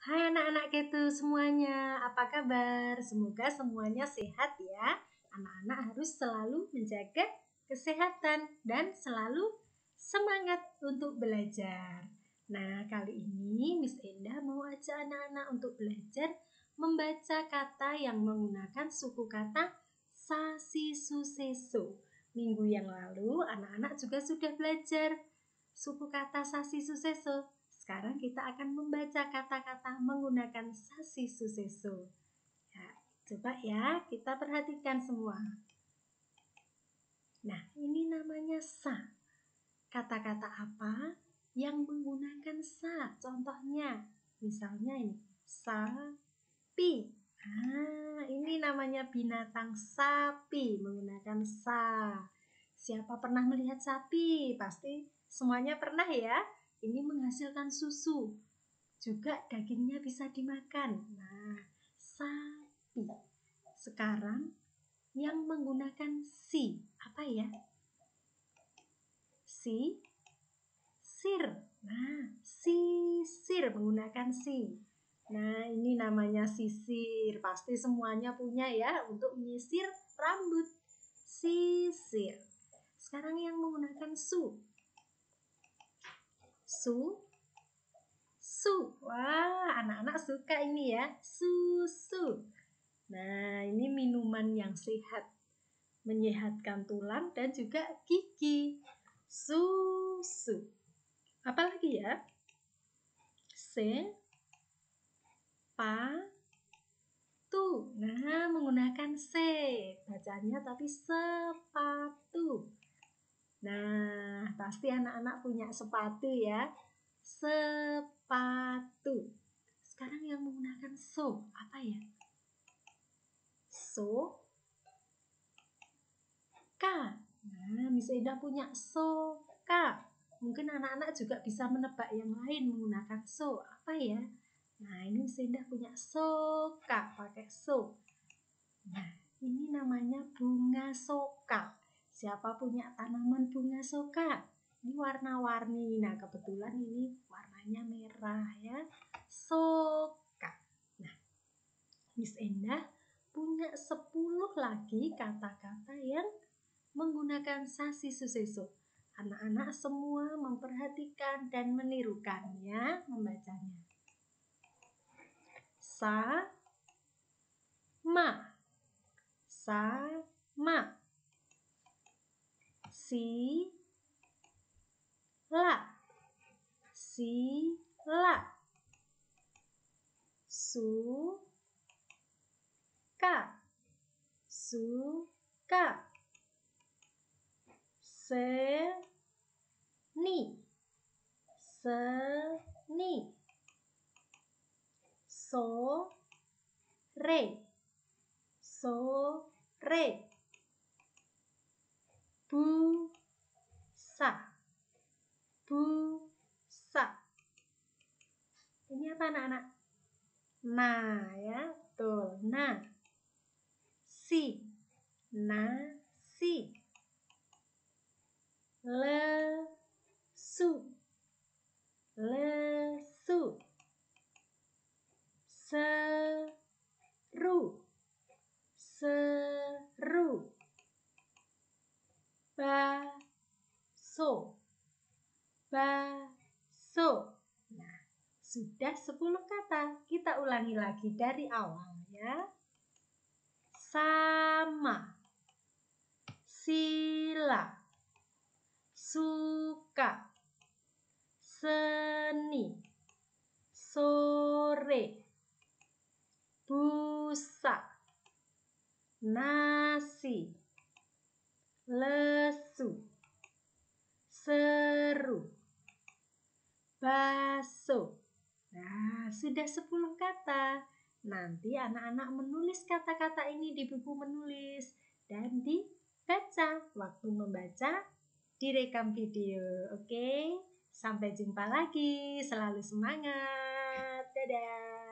Hai anak-anak ketu semuanya, apa kabar? Semoga semuanya sehat ya. Anak-anak harus selalu menjaga kesehatan dan selalu semangat untuk belajar. Nah, kali ini Miss Enda mau ajak anak-anak untuk belajar membaca kata yang menggunakan suku kata sa, si, Minggu yang lalu, anak-anak juga sudah belajar suku kata sa, si, sekarang kita akan membaca kata-kata menggunakan sasi suseso. Ya, coba ya, kita perhatikan semua. Nah, ini namanya sa. Kata-kata apa yang menggunakan sa? Contohnya, misalnya ini sapi. Ah, ini namanya binatang sapi menggunakan sa. Siapa pernah melihat sapi? Pasti semuanya pernah ya. Ini menghasilkan susu. Juga dagingnya bisa dimakan. Nah, sapi. Sekarang yang menggunakan si apa ya? Si sir. Nah, sir menggunakan si. Nah, ini namanya sisir. Pasti semuanya punya ya untuk menyisir rambut. Sisir. Sekarang yang menggunakan su su su. Wah, anak-anak suka ini ya, susu. Nah, ini minuman yang sehat, menyehatkan tulang dan juga gigi. Susu. Apalagi ya? Se pa tu. Nah, menggunakan se. Bacanya tapi sepatu. Nah, pasti anak-anak punya sepatu ya. Sepatu. Sekarang yang menggunakan so apa ya? So ka. Nah, Miss eda punya so ka. Mungkin anak-anak juga bisa menebak yang lain menggunakan so apa ya? Nah, ini Miss Eda punya so ka pakai so. Nah, ini namanya bunga soka. Siapa punya tanaman bunga soka? Ini warna-warni. Nah, kebetulan ini warnanya merah ya. Soka. Nah, Miss Endah punya 10 lagi kata-kata yang menggunakan sasi suseso. Anak-anak semua memperhatikan dan menirukannya membacanya. Sa ma sama si si la la se ni se ni seni seni so re bu sa bu sa ini apa anak-anak nah ya betul nah si nasi lesu lesu baso baso nah sudah 10 kata kita ulangi lagi dari awal ya sama sila suka seni sore busa nasi lesu, seru, baso. Nah, sudah 10 kata. Nanti anak-anak menulis kata-kata ini di buku menulis dan dibaca. Waktu membaca, direkam video. Oke, sampai jumpa lagi. Selalu semangat. Dadah.